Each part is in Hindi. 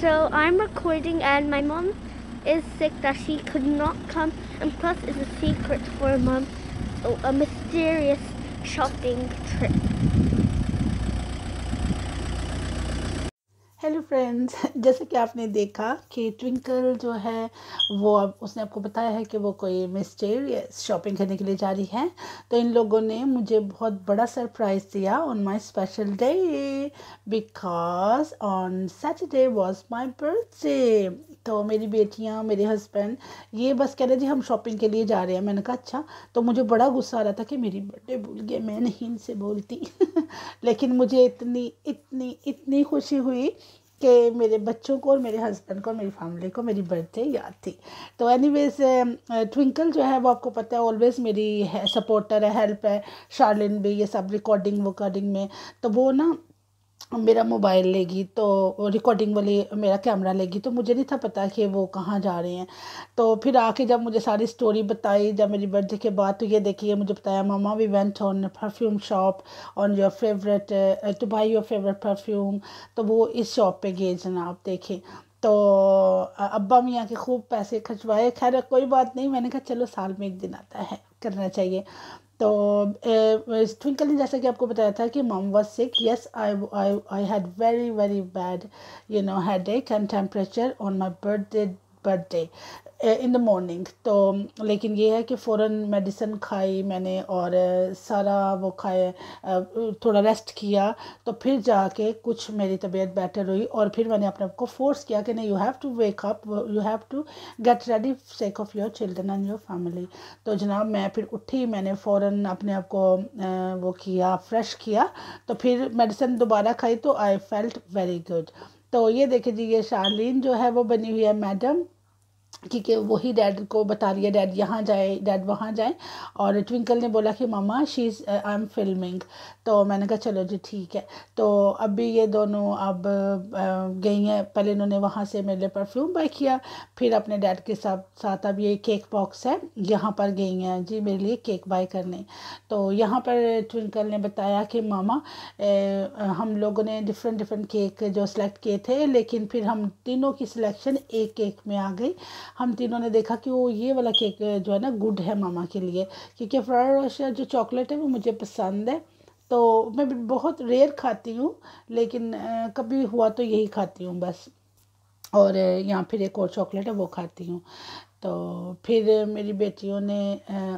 So I'm recording and my mom is sick that she could not come and plus it's a secret for mom, a mysterious shopping trip. Hello friends जैसे कि आपने देखा कि ट्विंकल जो है वो अब उसने आपको बताया है कि वो कोई मिस्टेर शॉपिंग करने के लिए जा रही है तो इन लोगों ने मुझे बहुत बड़ा सरप्राइज़ दिया on my special day because on Saturday was my birthday तो मेरी बेटियां मेरे हस्बैंड ये बस कह रहे थे हम शॉपिंग के लिए जा रहे हैं मैंने कहा अच्छा तो मुझे बड़ा गुस्सा आ रहा था कि मेरी बर्थडे भूल गए मैं नहीं इनसे बोलती लेकिन मुझे इतनी इतनी इतनी खुशी हुई कि मेरे बच्चों को और मेरे हस्बैंड को और मेरी फैमिली को मेरी बर्थडे याद थी तो एनीवेज ट्विंकल um, uh, जो है वो आपको पता है ऑलवेज़ मेरी है सपोर्टर है हेल्प है शार्लिन भी ये सब रिकॉर्डिंग वकॉर्डिंग में तो वो ना मेरा मोबाइल लेगी तो रिकॉर्डिंग वाली मेरा कैमरा लेगी तो मुझे नहीं था पता कि वो कहाँ जा रहे हैं तो फिर आके जब मुझे सारी स्टोरी बताई जब मेरी बर्थडे के बाद तो ये देखिए मुझे बताया mama we went on perfume shop on your favourite to buy your favourite perfume तो वो इस शॉप पे गए जनाब देखें तो अब्बा मियाँ के खूब पैसे खर्चवाए खैर कोई बात नहीं मैंने कहा चलो साल में एक दिन आता है करना चाहिए तो ट्विंकल ने जैसा कि आपको बताया था कि mum was sick yes I I I had very very bad you know headache and temperature on my birthday birthday in the morning तो लेकिन ये है कि फ़ौर मेडिसिन खाई मैंने और सारा वो खाए थोड़ा रेस्ट किया तो फिर जाके कुछ मेरी तबीयत बेटर हुई और फिर मैंने अपने आप को फोर्स किया कि नहीं you have to wake up you have to get ready sake of your children and your family तो जनाब मैं फिर उठी मैंने फ़ौर अपने आप को वो किया फ्रेश किया तो फिर मेडिसिन दोबारा खाई तो आई फेल्ट वेरी गुड तो ये देखे जी ये शार्लिन जो है वो बनी हुई है मैडम क्योंकि वही डैड को बता रही है डैड यहाँ जाए डैड वहाँ जाए और ट्विंकल ने बोला कि mama she is I am filming तो मैंने कहा चलो जी ठीक है तो अभी ये दोनों अब uh, गई हैं पहले इन्होंने वहाँ से मेरे लिए परफ्यूम बाय किया फिर अपने डैड के साथ साथ अब ये केक बॉक्स है यहाँ पर गई हैं जी मेरे लिए केक बाय करने तो यहाँ पर ट्विंकल ने बताया कि मामा ए, हम लोगों ने डिफरेंट डिफरेंट केक जो सिलेक्ट किए थे लेकिन फिर हम तीनों की सिलेक्शन एक केक में आ गई हम तीनों ने देखा कि वो ये वाला केक जो है ना गुड है मामा के लिए क्योंकि फ्राइड जो चॉकलेट है वो मुझे पसंद है तो मैं बहुत रेयर खाती हूँ लेकिन कभी हुआ तो यही खाती हूँ बस और यहाँ फिर एक और चॉकलेट है वो खाती हूँ तो फिर मेरी बेटियों ने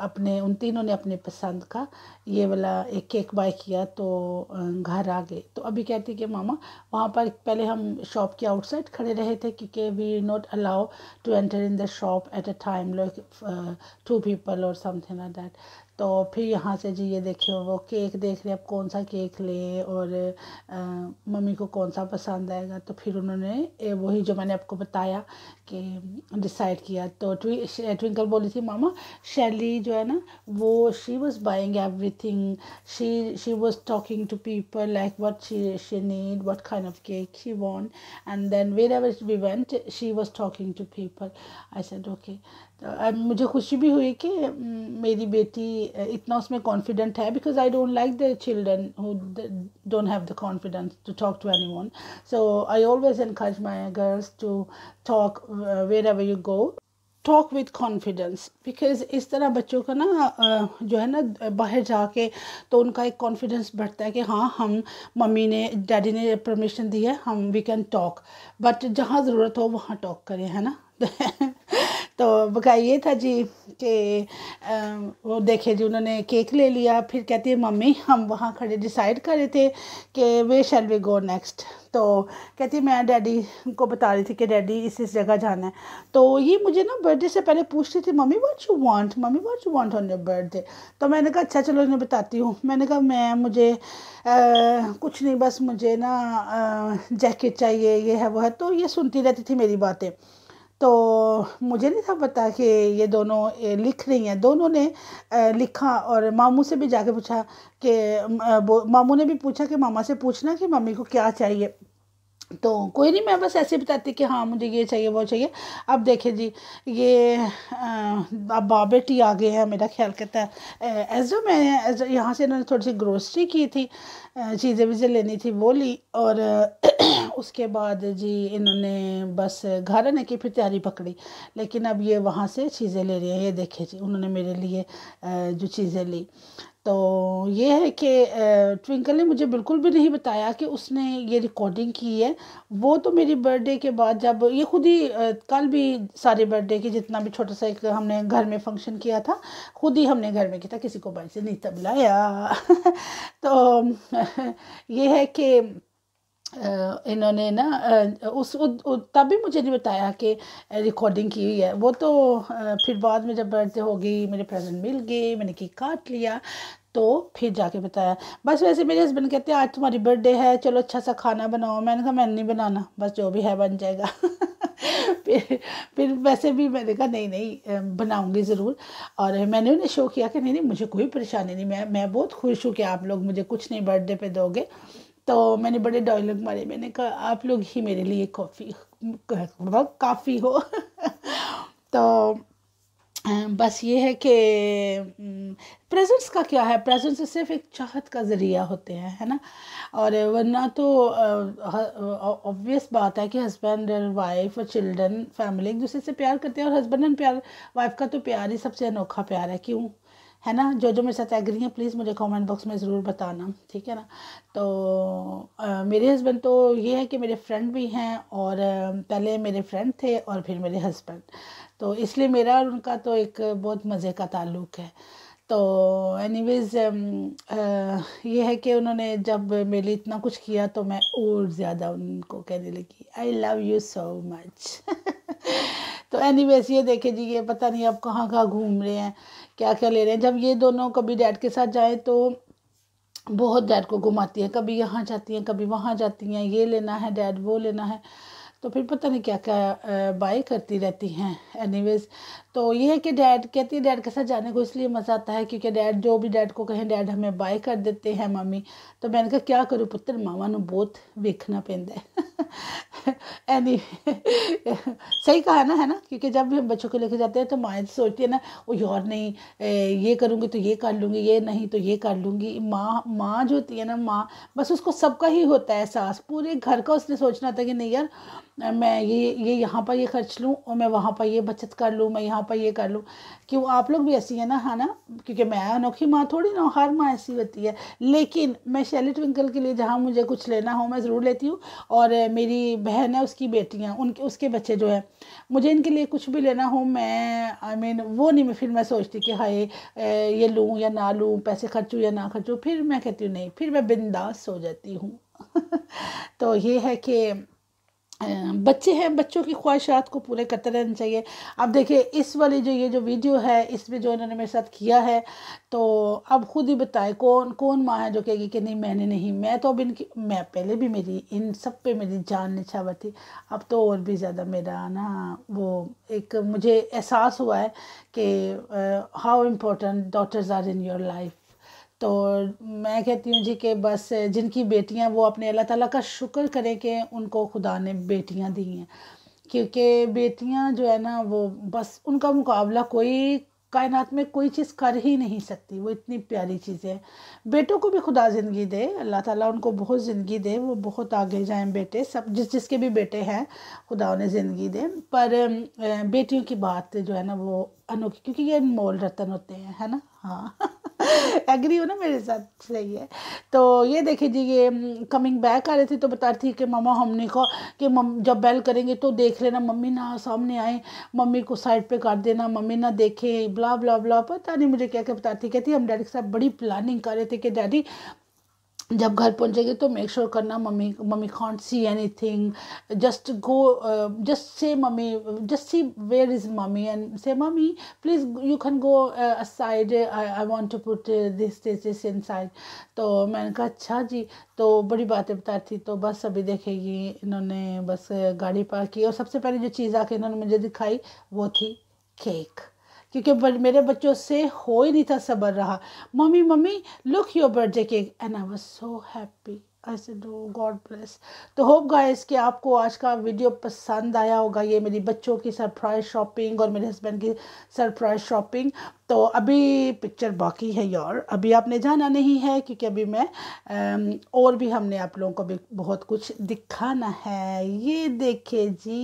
अपने उन तीनों ने अपने पसंद का ये वाला एक केक बाय किया तो घर आ गए तो अभी कहती कि मामा वहाँ पर पहले हम शॉप के आउटसाइड खड़े रहे थे क्योंकि we not allow to enter in the shop at a time like two people or something like that तो फिर यहाँ से जी ये देखिए वो केक देख रहे अब कौन सा केक ले और मम्मी को कौन सा पसंद आएगा तो फिर उन्होंने वही जो मैंने आपको बताया कि डिसाइड किया तो ट्वी ट्विंकल बोली थी मामा शैली जो है ना वो she was buying everything she she was talking to people like what she she need what kind of cake she want and then wherever we went she was talking to people I said okay and मुझे खुशी भी हुई कि मेरी बेटी इतना उसमें कॉन्फिडेंट है because I don't like the children who don't have the confidence to talk to anyone so I always encourage my girls to talk wherever you go talk with confidence because इस तरह बच्चों का ना जो है ना बाहर जाके तो उनका एक कॉन्फिडेंस बढ़ता है कि हाँ हम मम्मी ने डैडी ने परमिशन दी है हम वी कैन टॉक बट जहाँ ज़रूरत हो वहाँ टॉक करें है ना तो तो बका ये था जी कि वो देखे जी उन्होंने केक ले लिया फिर कहती है मम्मी हम वहाँ खड़े डिसाइड कर रहे थे कि वे शैल वी गो नेक्स्ट तो कहती मैं डैडी को बता रही थी कि डैडी इस इस जगह जाना है तो ये मुझे ना बर्थडे से पहले पूछ रही थी mummy what you want mummy what you want on your birthday तो मैंने कहा अच्छा चलो इन्हें बताती हूँ मैंने कहा मैं मुझे आ, कुछ नहीं बस मुझे ना जैकेट चाहिए ये है वो है तो ये सुनती रहती थी मेरी बातें तो मुझे नहीं था पता कि ये दोनों लिख रही हैं दोनों ने लिखा और मामू से भी जाके पूछा कि मामू ने भी पूछा कि मामा से पूछना कि मम्मी को क्या चाहिए तो कोई नहीं मैं बस ऐसे बताती कि हाँ मुझे ये चाहिए वो चाहिए अब देखिए जी ये अब बाबेटी आ गए हैं मेरा ख्याल करता है एजो मैं यहाँ से इन्होंने थोड़ी सी ग्रोसरी की थी चीज़ें वीज़ें लेनी थी वो ली और उसके बाद जी इन्होंने बस घर आने की फिर तैयारी पकड़ी लेकिन अब ये वहाँ से चीज़ें ले रही है ये देखे जी उन्होंने मेरे लिए जो चीज़ें ली तो ये है कि ट्विंकल ने मुझे बिल्कुल भी नहीं बताया कि उसने ये रिकॉर्डिंग की है वो तो मेरी बर्थडे के बाद जब ये खुद ही कल भी सारे बर्थडे की जितना भी छोटा सा एक हमने घर में फंक्शन किया था खुद ही हमने घर में किया था किसी को बाहर से नहीं लाया तो ये है कि इन्होंने ना उस तब भी मुझे नहीं बताया कि रिकॉर्डिंग की हुई है वो तो फिर बाद में जब बर्थडे हो गई मेरे प्रेजेंट मिल गए मैंने केक काट लिया तो फिर जाके बताया बस वैसे मेरे हस्बैंड कहते हैं आज तुम्हारी बर्थडे है चलो अच्छा सा खाना बनाओ मैंने कहा मैंने नहीं बनाना बस जो भी है बन जाएगा फिर फिर वैसे भी मैंने कहा नहीं नहीं बनाऊंगी ज़रूर और मैंने उन्हें शो किया कि नहीं नहीं मुझे कोई परेशानी नहीं मैं मैं बहुत खुश हूँ कि आप लोग मुझे कुछ नहीं बर्थडे पे दोगे तो मैंने बड़े डायलॉग मारे मैंने कहा आप लोग ही मेरे लिए कॉफ़ी काफ़ी हो तो बस ये है कि प्रेजेंस का क्या है प्रेजेंस तो सिर्फ एक चाहत का ज़रिया होते हैं है ना और वरना तो ऑब्वियस बात है कि हस्बैंड और वाइफ और चिल्ड्रन फैमिली एक दूसरे से प्यार करते हैं और हस्बैंड एंड प्यार वाइफ का तो प्यार ही सबसे अनोखा प्यार है क्यों है ना जो जो मेरे साथ एग्री हैं प्लीज़ मुझे कमेंट बॉक्स में ज़रूर बताना ठीक है ना तो आ, मेरे हस्बैंड तो ये है कि मेरे फ्रेंड भी हैं और पहले मेरे फ्रेंड थे और फिर मेरे हस्बैंड तो इसलिए मेरा और उनका तो एक बहुत मज़े का ताल्लुक है तो एनीवेज़ um, ये है कि उन्होंने जब मेरे लिए इतना कुछ किया तो मैं और ज़्यादा उनको कहने लगी I love you so much तो एनीवेज़ ये देखे जी ये पता नहीं आप कहाँ कहाँ घूम रहे हैं क्या क्या ले रहे हैं जब ये दोनों कभी डैड के साथ जाएँ तो बहुत डैड को घुमाती हैं कभी यहाँ जाती हैं कभी वहाँ जाती हैं ये लेना है डैड वो लेना है तो फिर पता नहीं क्या क्या बाय करती रहती हैं एनीवेज तो ये है कि डैड कहती है डैड के साथ जाने को इसलिए मज़ा आता है क्योंकि डैड जो भी डैड को कहें डैड हमें बाय कर देते हैं मम्मी तो मैंने कहा क्या करूँ पुत्र मामा बहुत वेखना पैदा है एनी सही कहा ना है ना क्योंकि जब भी हम बच्चों को लेके जाते हैं तो माँ सोचती है ना वो यार नहीं ये करूँगी तो ये कर लूँगी ये नहीं तो ये कर लूँगी माँ माँ जो होती है ना माँ बस उसको सबका ही होता है एहसास पूरे घर का उसने सोचना था कि नहीं यार मैं ये ये यहाँ पर ये खर्च लूँ और मैं वहाँ पर ये बचत कर लूँ मैं यहाँ पर ये कर लूँ क्यों आप लोग भी ऐसी है ना है ना क्योंकि मैं अनोखी माँ थोड़ी ना हर माँ ऐसी होती है लेकिन मैं शैली ट्विंकल के लिए जहाँ मुझे कुछ लेना हो मैं ज़रूर लेती हूँ और मेरी बहन है उसकी बेटियाँ उनके उसके बच्चे जो है मुझे इनके लिए कुछ भी लेना हो मैं आई I मीन mean, वो नहीं मैं फिर मैं सोचती कि हाय ये लूँ या ना लूँ पैसे खर्चूँ या ना खर्चूँ फिर मैं कहती हूँ नहीं फिर मैं बिंदास हो जाती हूँ तो ये है कि बच्चे हैं बच्चों की ख्वाहिशात को पूरे करते रहना चाहिए अब देखिए इस वाली जो ये जो वीडियो है इसमें जो इन्होंने मेरे साथ किया है तो अब खुद ही बताए कौन कौन माँ है जो कहेगी कि नहीं मैंने नहीं मैं तो अब इनकी मैं पहले भी मेरी इन सब पे मेरी जान निछावर थी अब तो और भी ज़्यादा मेरा ना वो एक मुझे एहसास हुआ है कि how important daughters are in your life तो मैं कहती हूँ जी कि बस जिनकी बेटियाँ वो अपने अल्लाह ताला का शुक्र करें कि उनको खुदा ने बेटियाँ दी हैं क्योंकि बेटियाँ जो है ना वो बस उनका मुकाबला कोई कायनात में कोई चीज़ कर ही नहीं सकती वो इतनी प्यारी चीज़ है बेटों को भी खुदा ज़िंदगी दे अल्लाह ताला उनको बहुत ज़िंदगी दे वो बहुत आगे जाएं बेटे सब जिस जिसके भी बेटे हैं खुदा उन्हें ज़िंदगी दे पर बेटियों की बात जो है ना वो अनोखी क्योंकि ये अनमोल रतन होते हैं है ना हाँ एग्री हो ना मेरे साथ सही है तो ये देखिए जी ये कमिंग बैक आ रहे थे तो बता रही थी कि ममा हमने कहा कि मम जब बैल करेंगे तो देख लेना मम्मी ना सामने आए मम्मी को साइड पे काट देना मम्मी ना देखे ब्ला ब्ला ब्ला पता नहीं मुझे क्या क्या बताती कहती हम डैडी के साथ बड़ी प्लानिंग कर रहे थे कि डैडी जब घर पहुंचेंगे तो मेक श्योर करना mummy mummy can't see anything just go just say mummy just see where is mummy and say mummy please you can go side I want to put this this this inside तो मैंने कहा अच्छा जी तो बड़ी बातें बता थी तो बस अभी देखेगी इन्होंने बस uh, गाड़ी पार्क की और सबसे पहले जो चीज़ आके इन्होंने मुझे दिखाई वो थी केक क्योंकि मेरे बच्चों से हो ही नहीं था सबर रहा mummy mummy look your birthday cake and I was so happy I do God bless तो होप गाइस कि आपको आज का वीडियो पसंद आया होगा ये मेरी बच्चों की सरप्राइज शॉपिंग और मेरे हस्बैंड की सरप्राइज शॉपिंग तो अभी पिक्चर बाकी है यार अभी आपने जाना नहीं है क्योंकि अभी मैं um, और भी हमने आप लोगों को भी बहुत कुछ दिखाना है ये देखे जी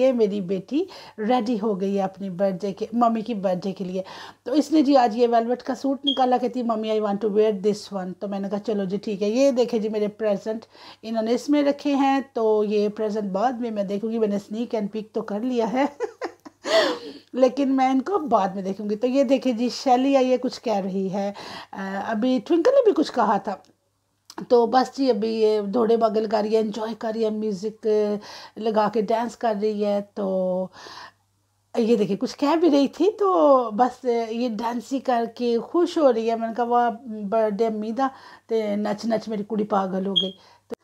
ये मेरी बेटी रेडी हो गई है अपनी बर्थडे के मम्मी की बर्थडे के लिए तो इसने जी आज ये वेलवेट का सूट निकाला कहती mummy I want to wear this one तो मैंने कहा चलो जी ठीक है ये देखे जी मेरे प्रेजेंट इन्होंने इसमें रखे हैं तो ये प्रेजेंट बाद में मैं देखूँगी मैंने स्नीक एंड पिक तो कर लिया है लेकिन मैं इनको बाद में देखूंगी तो ये देखिए जी शैली ये कुछ कह रही है अभी ट्विंकल ने भी कुछ कहा था तो बस जी अभी ये धोड़े बगल कर रही है इन्जॉय कर रही है म्यूज़िक लगा के डांस कर रही है तो ये देखिए कुछ कह भी रही थी तो बस ये डांस ही करके खुश हो रही है मैंने कहा वाह बर्थडे अम्मी दा तो नच नच मेरी कुड़ी पागल हो गई तो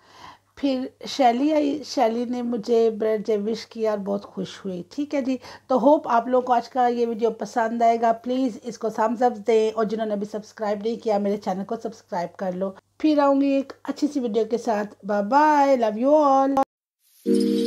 फिर शैली आई शैली ने मुझे बर्थडे विश किया और बहुत खुश हुई ठीक है जी तो होप आप लोगों को आज का ये वीडियो पसंद आएगा प्लीज़ इसको साम अप दें और जिन्होंने अभी सब्सक्राइब नहीं किया मेरे चैनल को सब्सक्राइब कर लो फिर आऊँगी एक अच्छी सी वीडियो के साथ bye bye love you all